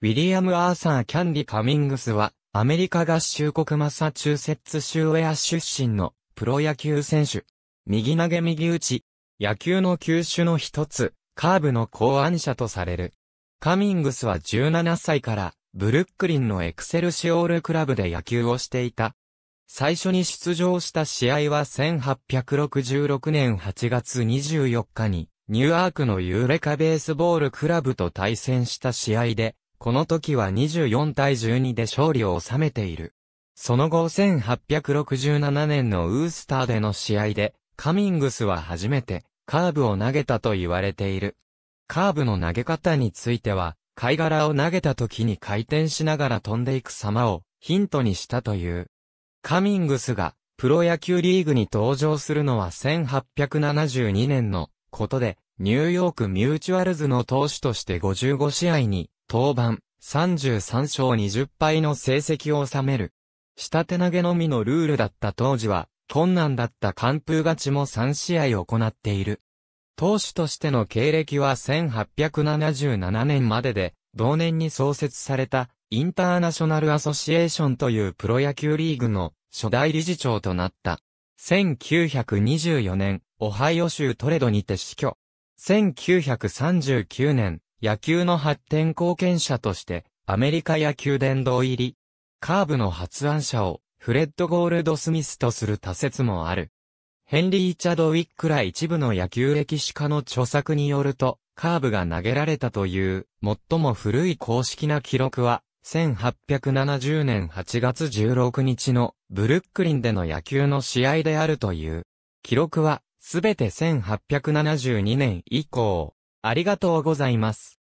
ウィリアム・アーサー・キャンディ・カミングスは、アメリカ合衆国マサチューセッツ州ウェア出身のプロ野球選手。右投げ右打ち、野球の球種の一つ、カーブの考案者とされる。カミングスは17歳から、ブルックリンのエクセルシオールクラブで野球をしていた。最初に出場した試合は1866年8月24日に、ニューアークのユーレカベースボールクラブと対戦した試合で、この時は24対12で勝利を収めている。その後1867年のウースターでの試合で、カミングスは初めてカーブを投げたと言われている。カーブの投げ方については、貝殻を投げた時に回転しながら飛んでいく様をヒントにしたという。カミングスがプロ野球リーグに登場するのは1872年のことで、ニューヨークミューチュアルズの投手として55試合に登板、33勝20敗の成績を収める。下手投げのみのルールだった当時は、困難だった完封勝ちも3試合行っている。投手としての経歴は1877年までで、同年に創設された、インターナショナルアソシエーションというプロ野球リーグの初代理事長となった。1924年、オハイオ州トレドにて死去。1939年、野球の発展貢献者として、アメリカ野球殿堂入り、カーブの発案者をフレッド・ゴールド・スミスとする他説もある。ヘンリー・チャドウィックら一部の野球歴史家の著作によると、カーブが投げられたという、最も古い公式な記録は、1870年8月16日のブルックリンでの野球の試合であるという。記録は、すべて1872年以降、ありがとうございます。